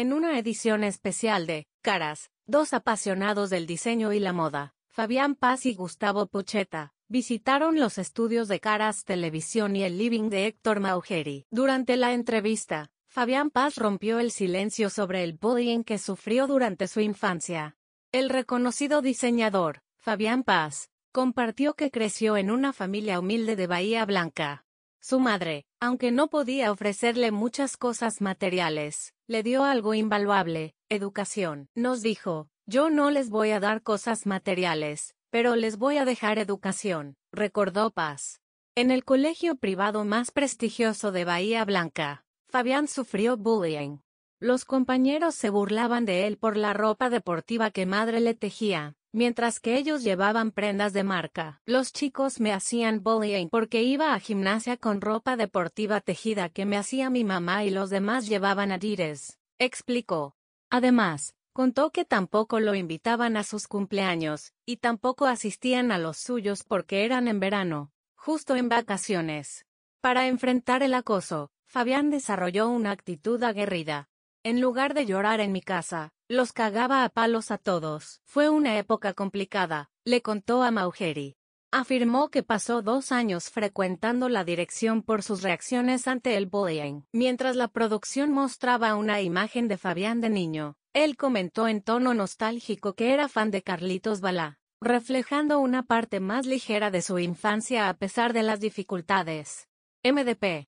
En una edición especial de Caras, dos apasionados del diseño y la moda, Fabián Paz y Gustavo Pucheta, visitaron los estudios de Caras Televisión y el living de Héctor Maugeri. Durante la entrevista, Fabián Paz rompió el silencio sobre el bullying que sufrió durante su infancia. El reconocido diseñador, Fabián Paz, compartió que creció en una familia humilde de Bahía Blanca. Su madre, aunque no podía ofrecerle muchas cosas materiales, le dio algo invaluable, educación. Nos dijo, yo no les voy a dar cosas materiales, pero les voy a dejar educación, recordó Paz. En el colegio privado más prestigioso de Bahía Blanca, Fabián sufrió bullying. Los compañeros se burlaban de él por la ropa deportiva que madre le tejía, Mientras que ellos llevaban prendas de marca, los chicos me hacían bullying porque iba a gimnasia con ropa deportiva tejida que me hacía mi mamá y los demás llevaban adires, explicó. Además, contó que tampoco lo invitaban a sus cumpleaños, y tampoco asistían a los suyos porque eran en verano, justo en vacaciones. Para enfrentar el acoso, Fabián desarrolló una actitud aguerrida, en lugar de llorar en mi casa, los cagaba a palos a todos. Fue una época complicada, le contó a Maugeri. Afirmó que pasó dos años frecuentando la dirección por sus reacciones ante el bullying. Mientras la producción mostraba una imagen de Fabián de niño, él comentó en tono nostálgico que era fan de Carlitos Balá, reflejando una parte más ligera de su infancia a pesar de las dificultades. MDP